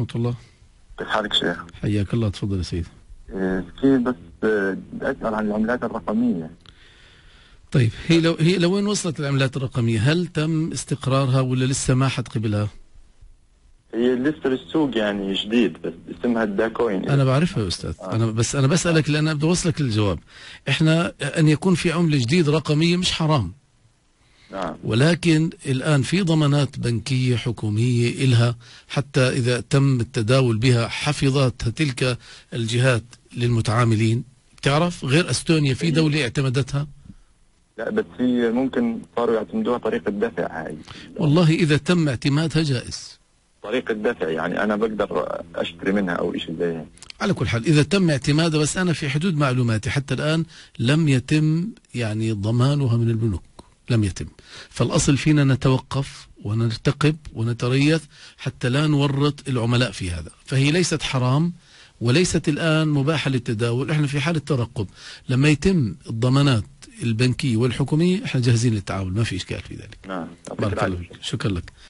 ورحمة الله كيف حالك شيخ؟ حياك الله تفضل يا سيدي آه، في بس آه، اسال عن العملات الرقميه طيب هي لو هي لوين وصلت العملات الرقميه؟ هل تم استقرارها ولا لسه ما حد قبلها؟ هي لسه بالسوق يعني جديد بس اسمها الداكوين انا بعرفها يا استاذ آه. انا بس انا بسالك لان بدي اوصلك للجواب احنا ان يكون في عمله جديد رقميه مش حرام نعم. ولكن الآن في ضمانات بنكية حكومية إلها حتى إذا تم التداول بها حفظت تلك الجهات للمتعاملين بتعرف غير أستونيا في دولة اعتمدتها لا بس هي ممكن صاروا يعتمدوها طريقة دفع هاي والله إذا تم اعتمادها جائز طريقة دفع يعني أنا بقدر أشتري منها أو شيء زي على كل حال إذا تم اعتمادها بس أنا في حدود معلوماتي حتى الآن لم يتم يعني ضمانها من البنوك لم يتم فالأصل فينا نتوقف ونرتقب ونتريث حتى لا نورط العملاء في هذا فهي ليست حرام وليست الآن مباحة للتداول احنا في حالة ترقب لما يتم الضمانات البنكية والحكومية احنا جاهزين للتعامل ما في إشكال في ذلك نعم بارك الله شكرا لك